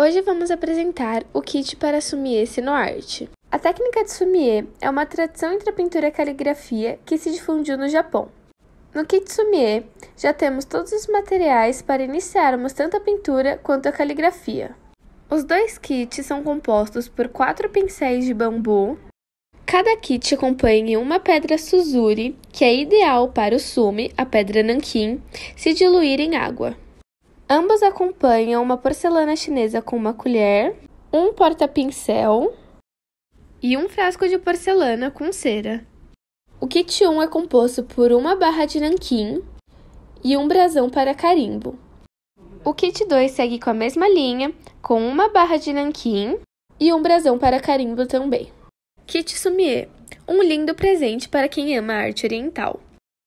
Hoje vamos apresentar o kit para sumier sinoarte. A técnica de sumier é uma tradição entre a pintura e a caligrafia que se difundiu no Japão. No kit sumier, já temos todos os materiais para iniciarmos tanto a pintura quanto a caligrafia. Os dois kits são compostos por quatro pincéis de bambu. Cada kit acompanha uma pedra suzuri, que é ideal para o sumi, a pedra nanquim, se diluir em água. Ambos acompanham uma porcelana chinesa com uma colher, um porta-pincel e um frasco de porcelana com cera. O kit 1 é composto por uma barra de nanquim e um brasão para carimbo. O kit 2 segue com a mesma linha, com uma barra de nanquim e um brasão para carimbo também. Kit Sumier, um lindo presente para quem ama a arte oriental.